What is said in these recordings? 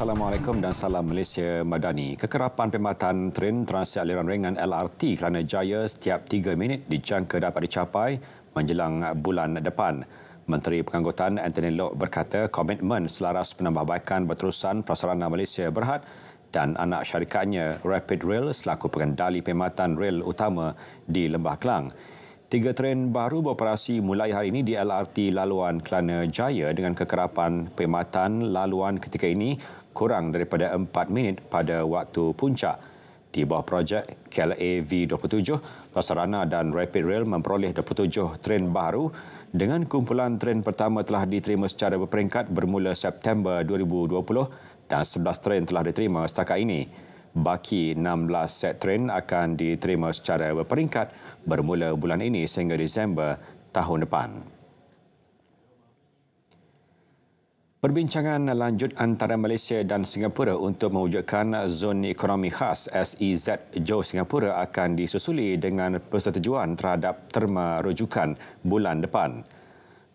Assalamualaikum dan salam Malaysia Madani. Kekerapan perkhidmatan tren transit aliran ringan LRT kerana jaya setiap 3 minit dijangka dapat dicapai menjelang bulan depan. Menteri Pengangkutan Anthony Lok berkata komitmen selaras penambahbaikan berterusan prasarana Malaysia Berhad dan anak syarikatnya Rapid Rail selaku pengendali perkhidmatan rail utama di Lembah Kelang. Tiga tren baru beroperasi mulai hari ini di LRT Laluan Kelana Jaya dengan kekerapan perkhidmatan laluan ketika ini kurang daripada 4 minit pada waktu puncak. Di bawah projek KLAV27, Pasarana dan Rapid Rail memperoleh 27 tren baru dengan kumpulan tren pertama telah diterima secara berperingkat bermula September 2020 dan 11 tren telah diterima setakat ini baki 16 set tren akan diterima secara berperingkat bermula bulan ini sehingga Disember tahun depan. Perbincangan lanjut antara Malaysia dan Singapura untuk mewujudkan zon ekonomi khas SEZ Johor Singapura akan disusuli dengan persetujuan terhadap terma rujukan bulan depan.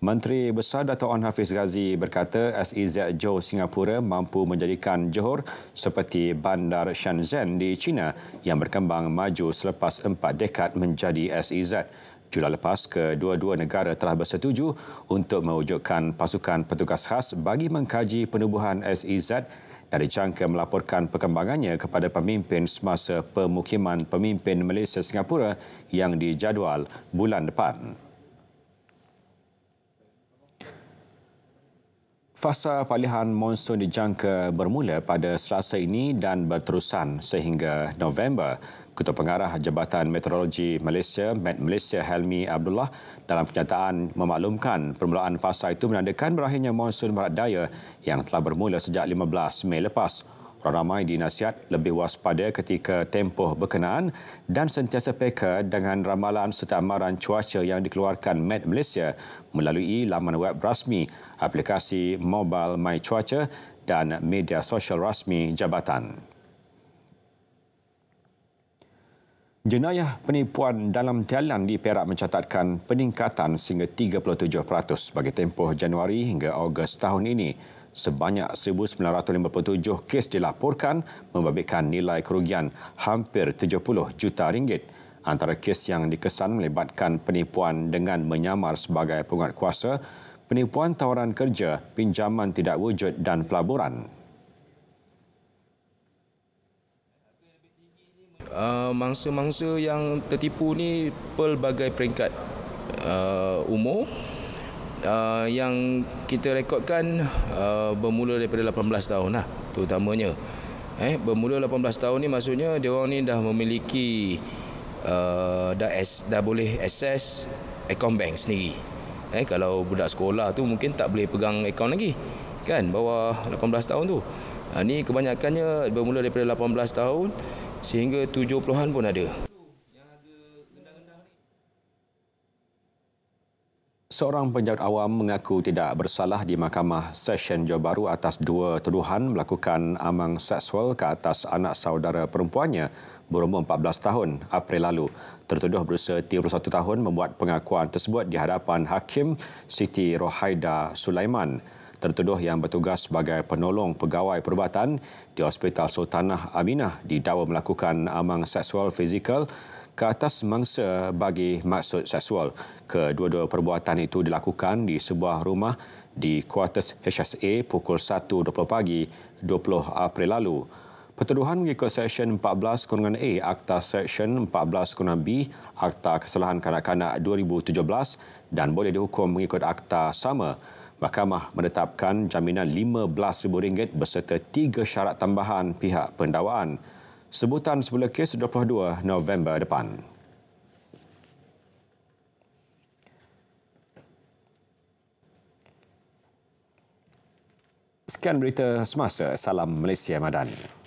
Menteri Besar Dato' An Hafiz Ghazi berkata SEZ Johor Singapura mampu menjadikan Johor seperti bandar Shenzhen di China yang berkembang maju selepas empat dekad menjadi SEZ. Jula lepas, kedua-dua negara telah bersetuju untuk mewujudkan pasukan petugas khas bagi mengkaji penubuhan SEZ dan dijangka melaporkan perkembangannya kepada pemimpin semasa pemukiman pemimpin Malaysia Singapura yang dijadual bulan depan. Fasa pilihan monsun dijangka bermula pada selasa ini dan berterusan sehingga November. Ketua Pengarah Jabatan Meteorologi Malaysia, Met Malaysia Helmi Abdullah dalam kenyataan memaklumkan permulaan fasa itu menandakan berakhirnya monsun barat daya yang telah bermula sejak 15 Mei lepas ramai dinasihat lebih waspada ketika tempoh berkenaan dan sentiasa peka dengan ramalan serta amaran cuaca yang dikeluarkan Met Malaysia melalui laman web rasmi aplikasi mobile My Cuaca dan media sosial rasmi jabatan. Jenayah penipuan dalam talian di Perak mencatatkan peningkatan sehingga 37% bagi tempoh Januari hingga Ogos tahun ini sebanyak 1957 kes dilaporkan membabitkan nilai kerugian hampir 70 juta ringgit. Antara kes yang dikesan melibatkan penipuan dengan menyamar sebagai penguat kuasa, penipuan tawaran kerja, pinjaman tidak wujud dan pelaburan. Uh, mangsa-mangsa yang tertipu ni pelbagai peringkat uh, umur uh, yang kita rekodkan uh, bermula daripada 18 tahun lah terutamanya eh bermula 18 tahun ni maksudnya dia orang ni dah memiliki uh, dah as, dah boleh access akaun bank sendiri eh kalau budak sekolah tu mungkin tak boleh pegang akaun lagi kan bawah 18 tahun tu ha, ni kebanyakannya bermula daripada 18 tahun sehingga 70-an pun ada Seorang penjawat awam mengaku tidak bersalah di Mahkamah Session Johor Baru atas dua tuduhan melakukan amang seksual ke atas anak saudara perempuannya berumur 14 tahun April lalu. Tertuduh berusia 31 tahun membuat pengakuan tersebut di hadapan Hakim Siti Rohaida Sulaiman. Tertuduh yang bertugas sebagai penolong pegawai perubatan di Hospital Sultanah Aminah didakwa melakukan amang seksual fizikal ke atas mangsa bagi maksud seksual. Kedua-dua perbuatan itu dilakukan di sebuah rumah di Kuartus HSA pukul 1.20 pagi 20 April lalu. Pertuduhan mengikut Seksyen 14 Kurungan A Akta Seksyen 14 Kurungan B Akta Kesalahan Kanak-Kanak 2017 dan boleh dihukum mengikut akta sama. Mahkamah menetapkan jaminan RM15,000 berserta tiga syarat tambahan pihak pendawaan sebutan semula kes 22 November depan. Sekian berita semasa. Salam Malaysia Madani.